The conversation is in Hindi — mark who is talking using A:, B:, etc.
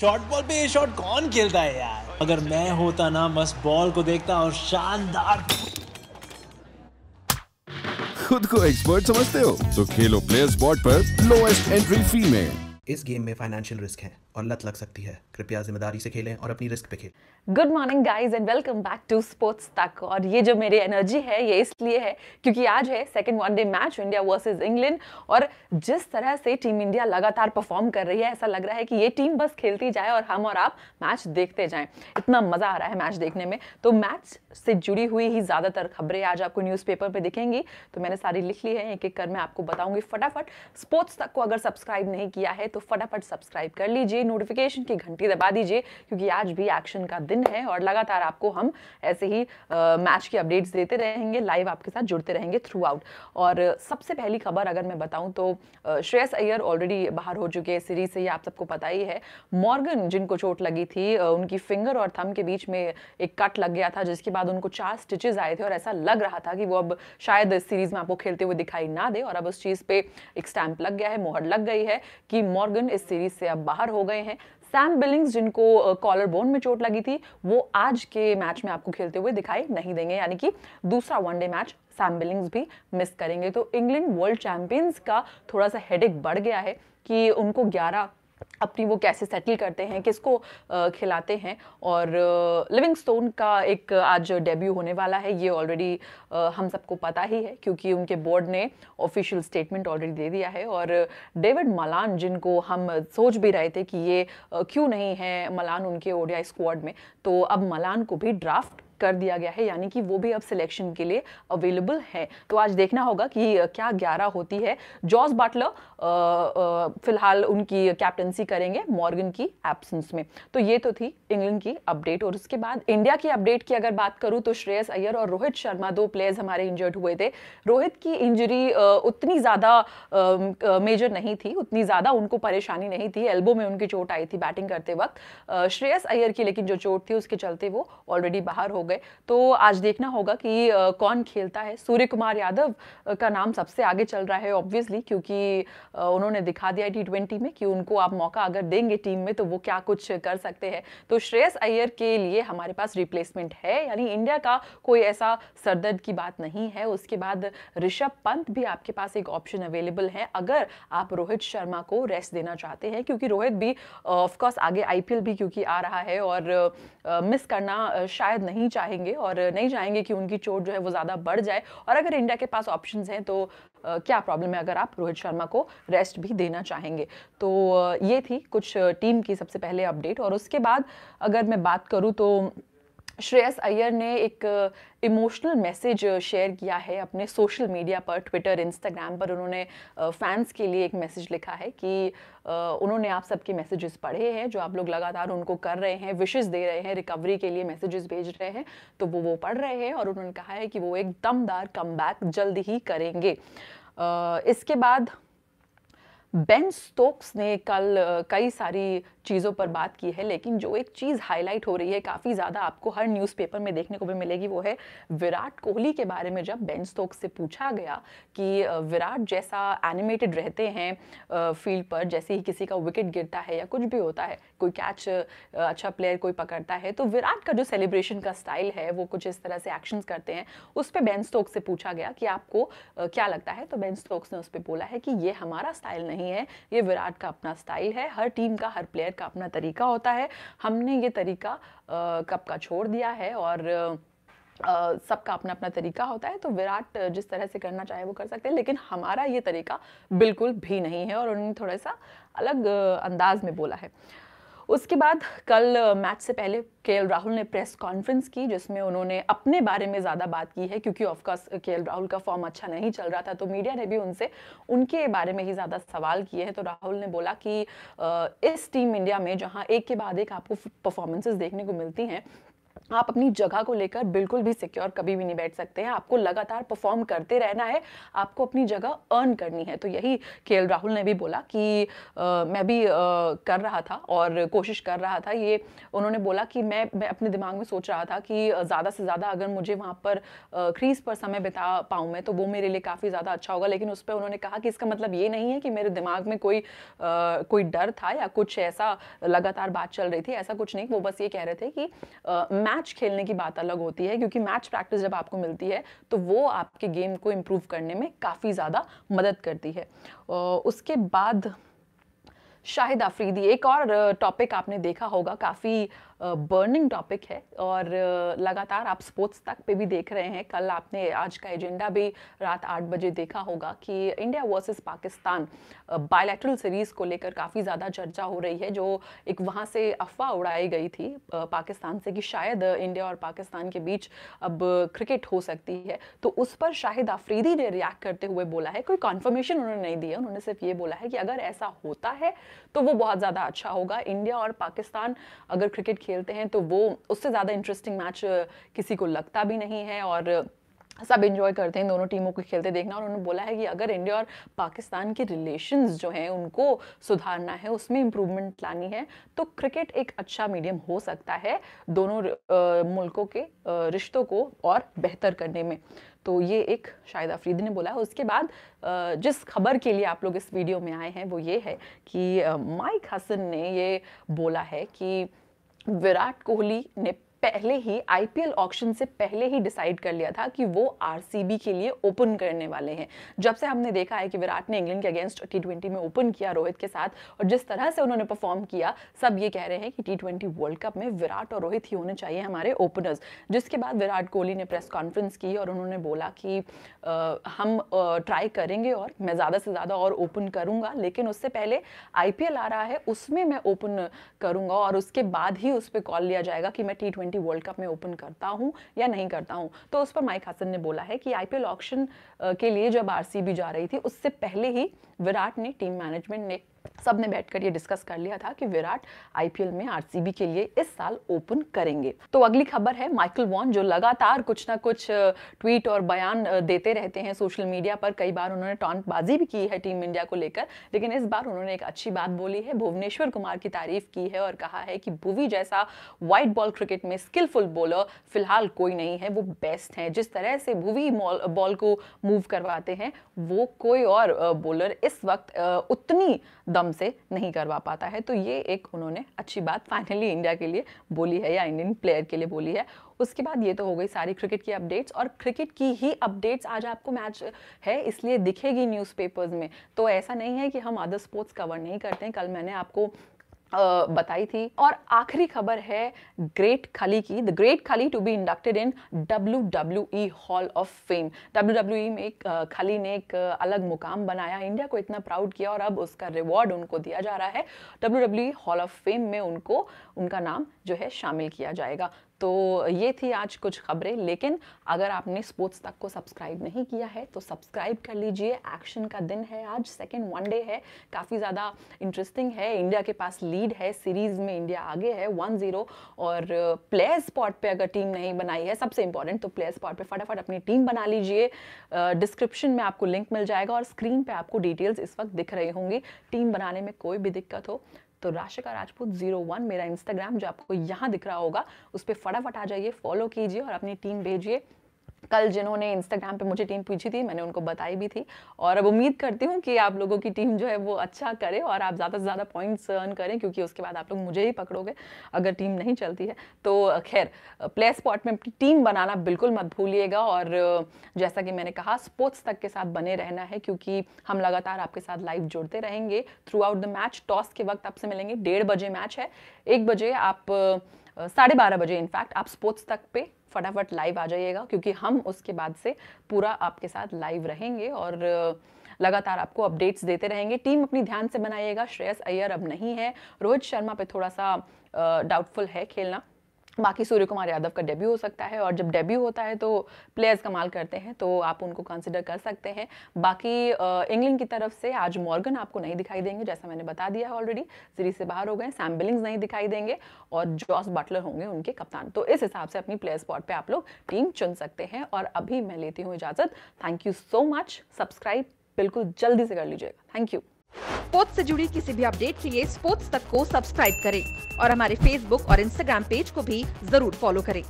A: शॉर्ट बॉल पे ये शॉट कौन खेलता है यार अगर मैं होता ना बस बॉल को देखता और शानदार खुद को एक्सपर्ट समझते हो तो खेलो प्लेयर स्पॉट पर लोएस्ट एंट्री फी में इस गेम में फाइनेंशियल रिस्क है और लत लग सकती है कृपया जिम्मेदारी से खेलें और अपनी रिस्क पे खेलें good morning guys and welcome back to sports Tak और ये जो मेरी एनर्जी है ये इसलिए है क्योंकि आज है second one day match India versus England और जिस तरह से टीम इंडिया लगातार परफॉर्म कर रही है ऐसा लग रहा है कि ये टीम बस खेलती जाए और हम और आप मैच देखते जाएं इतना मज़ा आ रहा है मैच देखने में तो मैच से जुड़ी हुई ही ज़्यादातर खबरें आज आपको न्यूज पेपर पे दिखेंगी तो मैंने सारी लिख ली है एक एक कर मैं आपको बताऊंगी फटाफट स्पोर्ट्स तक को अगर सब्सक्राइब नहीं किया है तो फटाफट सब्सक्राइब कर लीजिए नोटिफिकेशन की घंटी घंटी दबा दीजिए क्योंकि आज भी एक्शन का दिन है और लगातार आपको हम ऐसे ही आ, मैच की अपडेट्स देते रहेंगे लाइव आपके साथ जुड़ते रहेंगे थ्रू आउट और सबसे पहली खबर अगर मैं बताऊँ तो श्रेयस अय्यर ऑलरेडी बाहर हो चुके हैं सीरीज से ये आप सबको पता ही है मॉर्गन जिनको चोट लगी थी उनकी फिंगर और थम के बीच में एक कट लग गया था जिसके बाद उनको चार स्टिचेज आए थे और ऐसा लग रहा था कि वो अब शायद इस सीरीज में आपको खेलते हुए दिखाई ना दे और अब उस चीज़ पे एक स्टैंप लग गया है मोहर लग गई है कि मॉर्गन इस सीरीज से अब बाहर हो गए हैं सैम बिलिंग स्ट्रिंग्स जिनको कॉलर बोन में चोट लगी थी वो आज के मैच में आपको खेलते हुए दिखाई नहीं देंगे यानी कि दूसरा वनडे मैच सैम बिलिंग्स भी मिस करेंगे तो इंग्लैंड वर्ल्ड चैंपियंस का थोड़ा सा हेडेक बढ़ गया है कि उनको 11 अपनी वो कैसे सेटल करते हैं किसको खिलाते हैं और लिविंग स्टोन का एक आज डेब्यू होने वाला है ये ऑलरेडी हम सबको पता ही है क्योंकि उनके बोर्ड ने ऑफिशियल स्टेटमेंट ऑलरेडी दे दिया है और डेविड मलान जिनको हम सोच भी रहे थे कि ये क्यों नहीं है मलान उनके ओडिया स्क्वाड में तो अब मलान को भी ड्राफ्ट कर दिया गया है यानी कि वो भी अब सिलेक्शन के लिए अवेलेबल है तो आज देखना होगा कि क्या ग्यारह होती है जॉर्ज बाटलर फिलहाल उनकी कैप्टनसी करेंगे मॉर्गन की एब्सेंस में तो ये तो थी इंग्लैंड की अपडेट और उसके बाद इंडिया की अपडेट की अगर बात करूँ तो श्रेयस अय्यर और रोहित शर्मा दो प्लेयर्स हमारे इंजर्ड हुए थे रोहित की इंजरी उतनी ज़्यादा मेजर नहीं थी उतनी ज़्यादा उनको परेशानी नहीं थी एल्बो में उनकी चोट आई थी बैटिंग करते वक्त श्रेयस अय्यर की लेकिन जो चोट थी उसके चलते वो ऑलरेडी बाहर हो गए तो आज देखना होगा कि कौन खेलता है सूर्य कुमार यादव का नाम सबसे आगे चल रहा है ऑब्वियसली क्योंकि उन्होंने दिखा दिया टी ट्वेंटी में कि उनको आप मौका अगर देंगे टीम में तो वो क्या कुछ कर सकते हैं तो श्रेयस अय्यर के लिए हमारे पास रिप्लेसमेंट है यानी इंडिया का कोई ऐसा सरदर्द की बात नहीं है उसके बाद ऋषभ पंत भी आपके पास एक ऑप्शन अवेलेबल है अगर आप रोहित शर्मा को रेस्ट देना चाहते हैं क्योंकि रोहित भी ऑफकोर्स आगे आईपीएल भी क्योंकि आ रहा है और मिस करना शायद नहीं चाहेंगे और नहीं चाहेंगे कि उनकी चोट जो है वो ज़्यादा बढ़ जाए और अगर इंडिया के पास ऑप्शन हैं तो क्या प्रॉब्लम है अगर आप रोहित शर्मा को रेस्ट भी देना चाहेंगे तो ये थी कुछ टीम की सबसे पहले अपडेट और उसके बाद अगर मैं बात करूँ तो श्रेयस अय्यर ने एक इमोशनल मैसेज शेयर किया है अपने सोशल मीडिया पर ट्विटर इंस्टाग्राम पर उन्होंने फैंस uh, के लिए एक मैसेज लिखा है कि uh, उन्होंने आप सबके मैसेजेस पढ़े हैं जो आप लोग लगातार उनको कर रहे हैं विशेष दे रहे हैं रिकवरी के लिए मैसेजेस भेज रहे हैं तो वो वो पढ़ रहे हैं और उन्होंने कहा है कि वो एक दमदार कम जल्द ही करेंगे uh, इसके बाद बेन स्टोक्स ने कल कई सारी चीज़ों पर बात की है लेकिन जो एक चीज़ हाईलाइट हो रही है काफ़ी ज़्यादा आपको हर न्यूज़पेपर में देखने को भी मिलेगी वो है विराट कोहली के बारे में जब बेन स्टोक्स से पूछा गया कि विराट जैसा एनिमेटेड रहते हैं फील्ड पर जैसे ही किसी का विकेट गिरता है या कुछ भी होता है कोई कैच अच्छा प्लेयर कोई पकड़ता है तो विराट का जो सेलिब्रेशन का स्टाइल है वो कुछ इस तरह से एक्शंस करते हैं उस पर बेन स्टोक्स से पूछा गया कि आपको क्या लगता है तो बेन स्टोक्स ने उस पर बोला है कि ये हमारा स्टाइल नहीं नहीं है ये विराट का अपना स्टाइल है हर टीम का हर प्लेयर का अपना तरीका होता है हमने ये तरीका कप का छोड़ दिया है और Uh, सबका अपना अपना तरीका होता है तो विराट जिस तरह से करना चाहे वो कर सकते हैं लेकिन हमारा ये तरीका बिल्कुल भी नहीं है और उन्होंने थोड़ा सा अलग अंदाज में बोला है उसके बाद कल मैच से पहले के राहुल ने प्रेस कॉन्फ्रेंस की जिसमें उन्होंने अपने बारे में ज़्यादा बात की है क्योंकि ऑफकोर्स के राहुल का फॉर्म अच्छा नहीं चल रहा था तो मीडिया ने भी उनसे उनके बारे में ही ज़्यादा सवाल किए हैं तो राहुल ने बोला कि इस टीम इंडिया में जहाँ एक के बाद एक आपको परफॉर्मेंसेज देखने को मिलती हैं आप अपनी जगह को लेकर बिल्कुल भी सिक्योर कभी भी नहीं बैठ सकते हैं आपको लगातार परफॉर्म करते रहना है आपको अपनी जगह अर्न करनी है तो यही के राहुल ने भी बोला कि आ, मैं भी आ, कर रहा था और कोशिश कर रहा था ये उन्होंने बोला कि मैं मैं अपने दिमाग में सोच रहा था कि ज़्यादा से ज़्यादा अगर मुझे वहाँ पर क्रीज पर समय बिता पाऊँ मैं तो वो मेरे लिए काफ़ी ज़्यादा अच्छा होगा लेकिन उस पर उन्होंने कहा कि इसका मतलब ये नहीं है कि मेरे दिमाग में कोई कोई डर था या कुछ ऐसा लगातार बात चल रही थी ऐसा कुछ नहीं वो बस ये कह रहे थे कि मैच खेलने की बात अलग होती है क्योंकि मैच प्रैक्टिस जब आपको मिलती है तो वो आपके गेम को इम्प्रूव करने में काफ़ी ज़्यादा मदद करती है उसके बाद शाहिद आफरीदी एक और टॉपिक आपने देखा होगा काफ़ी बर्निंग टॉपिक है और लगातार आप स्पोर्ट्स तक पे भी देख रहे हैं कल आपने आज का एजेंडा भी रात आठ बजे देखा होगा कि India versus Pakistan bilateral series को लेकर काफ़ी ज़्यादा चर्चा हो रही है जो एक वहाँ से अफवाह उड़ाई गई थी पाकिस्तान से कि शायद इंडिया और पाकिस्तान के बीच अब क्रिकेट हो सकती है तो उस पर शाहिद आफरीदी ने रिएक्ट करते हुए बोला है कोई कॉन्फर्मेशन उन्होंने नहीं दिया उन्होंने सिर्फ ये बोला है कि अगर ऐसा होता है तो वो बहुत ज़्यादा अच्छा होगा इंडिया और पाकिस्तान अगर क्रिकेट खेलते हैं तो वो उससे ज़्यादा इंटरेस्टिंग मैच किसी को लगता भी नहीं है और सब इन्जॉय करते हैं दोनों टीमों को खेलते देखना और उन्होंने बोला है कि अगर इंडिया और पाकिस्तान के रिलेशन जो हैं उनको सुधारना है उसमें इम्प्रूवमेंट लानी है तो क्रिकेट एक अच्छा मीडियम हो सकता है दोनों मुल्कों के रिश्तों को और बेहतर करने में तो ये एक शाहिद अफरीदी ने बोला है उसके बाद जिस खबर के लिए आप लोग इस वीडियो में आए हैं वो ये है कि माइक हसन ने ये बोला है कि विराट कोहली ने पहले ही आईपीएल ऑक्शन से पहले ही डिसाइड कर लिया था कि वो आरसीबी के लिए ओपन करने वाले हैं जब से हमने देखा है कि विराट ने इंग्लैंड के अगेंस्ट टी ट्वेंटी में ओपन किया रोहित के साथ और जिस तरह से उन्होंने परफॉर्म किया सब ये कह रहे हैं कि टी ट्वेंटी वर्ल्ड कप में विराट और रोहित ही होने चाहिए हमारे ओपनर्स जिसके बाद विराट कोहली ने प्रेस कॉन्फ्रेंस की और उन्होंने बोला कि आ, हम ट्राई करेंगे और मैं ज़्यादा से ज़्यादा और ओपन करूँगा लेकिन उससे पहले आई आ रहा है उसमें मैं ओपन करूँगा और उसके बाद ही उस पर कॉल लिया जाएगा कि मैं टी ट्वेंटी वर्ल्ड कप में ओपन करता हूँ या नहीं करता हूँ तो उस पर माइक हसन ने बोला है कि आईपीएल ऑक्शन के लिए जब आरसीबी जा रही थी उससे पहले ही विराट ने टीम मैनेजमेंट ने सब ने बैठकर ये डिस्कस कर लिया था कि विराट आईपीएल में आरसीबी के लिए इस साल ओपन करेंगे तो अगली खबर है माइकल वॉन जो लगातार कुछ ना कुछ ट्वीट और बयान देते रहते हैं सोशल मीडिया पर कई बार उन्होंने टॉन्टबाजी भी की है टीम इंडिया को लेकर लेकिन इस बार उन्होंने एक अच्छी बात बोली है भुवनेश्वर कुमार की तारीफ की है और कहा है कि भुवी जैसा व्हाइट बॉल क्रिकेट में स्किलफुल बॉलर फिलहाल कोई नहीं है वो बेस्ट हैं जिस तरह से भुवी बॉल को मूव करवाते हैं वो कोई और बॉलर इस वक्त उतनी दम से नहीं करवा पाता है तो ये एक उन्होंने अच्छी बात फाइनली इंडिया के लिए बोली है या इंडियन प्लेयर के लिए बोली है उसके बाद ये तो हो गई सारी क्रिकेट की अपडेट्स और क्रिकेट की ही अपडेट्स आज आपको मैच है इसलिए दिखेगी न्यूज़पेपर्स में तो ऐसा नहीं है कि हम अदर स्पोर्ट्स कवर नहीं करते हैं कल मैंने आपको बताई थी और आखिरी खबर है ग्रेट खली की the great Khali to be inducted in W W E hall of fame W W E में एक खली ने एक अलग मुकाम बनाया इंडिया को इतना प्राउड किया और अब उसका रिवॉर्ड उनको दिया जा रहा है W W E hall of fame में उनको उनका नाम जो है शामिल किया जाएगा तो ये थी आज कुछ खबरें लेकिन अगर आपने स्पोर्ट्स तक को सब्सक्राइब नहीं किया है तो सब्सक्राइब कर लीजिए एक्शन का दिन है आज सेकेंड वनडे है काफ़ी ज़्यादा इंटरेस्टिंग है इंडिया के पास लीड है सीरीज़ में इंडिया आगे है वन ज़ीरो और प्लेयर स्पॉट पर अगर टीम नहीं बनाई है सबसे इंपॉर्टेंट तो प्लेयर स्पॉट पर फटाफट अपनी टीम बना लीजिए डिस्क्रिप्शन में आपको लिंक मिल जाएगा और स्क्रीन पर आपको डिटेल्स इस वक्त दिख रही होंगी टीम बनाने में कोई भी दिक्कत हो तो राशिका राजपूत जीरो वन मेरा इंस्टाग्राम जो आपको यहाँ दिख रहा होगा उस पर फटाफट आ जाइए फॉलो कीजिए और अपनी टीम भेजिए कल जिन्होंने इंस्टाग्राम पे मुझे टीम पूछी थी मैंने उनको बताई भी थी और अब उम्मीद करती हूँ कि आप लोगों की टीम जो है वो अच्छा करे और आप ज़्यादा से ज़्यादा पॉइंट्स अर्न करें क्योंकि उसके बाद आप लोग मुझे ही पकड़ोगे अगर टीम नहीं चलती है तो खैर प्ले स्पॉट में टीम बनाना बिल्कुल मत भूलिएगा और जैसा कि मैंने कहा स्पोर्ट्स तक के साथ बने रहना है क्योंकि हम लगातार आपके साथ लाइव जुड़ते रहेंगे throughout the match toss के वक्त आपसे मिलेंगे डेढ़ बजे मैच है एक बजे आप साढ़े बारह बजे इनफैक्ट आप स्पोर्ट्स तक पे फटाफट लाइव आ जाइएगा क्योंकि हम उसके बाद से पूरा आपके साथ लाइव रहेंगे और लगातार आपको अपडेट्स देते रहेंगे टीम अपनी ध्यान से बनाइएगा श्रेयस अय्यर अब नहीं है रोहित शर्मा पे थोड़ा सा डाउटफुल है खेलना बाकी सूर्य कुमार यादव का डेब्यू हो सकता है और जब डेब्यू होता है तो प्लेयर्स कमाल करते हैं तो आप उनको कंसिडर कर सकते हैं बाकी इंग्लैंड की तरफ से आज मॉर्गन आपको नहीं दिखाई देंगे जैसा मैंने बता दिया है ऑलरेडी सीरीज से बाहर हो गए सैम बिलिंग्स नहीं दिखाई देंगे और जॉस बटलर होंगे उनके कप्तान तो इस हिसाब से अपनी प्लेयर स्पॉट पर आप लोग टीम चुन सकते हैं और अभी मैं लेती हूँ इजाज़त thank you so much subscribe बिल्कुल जल्दी से कर लीजिएगा थैंक यू स्पोर्ट्स से जुड़ी किसी भी अपडेट के लिए स्पोर्ट्स तक को सब्सक्राइब करें और हमारे फेसबुक और इंस्टाग्राम पेज को भी जरूर फॉलो करें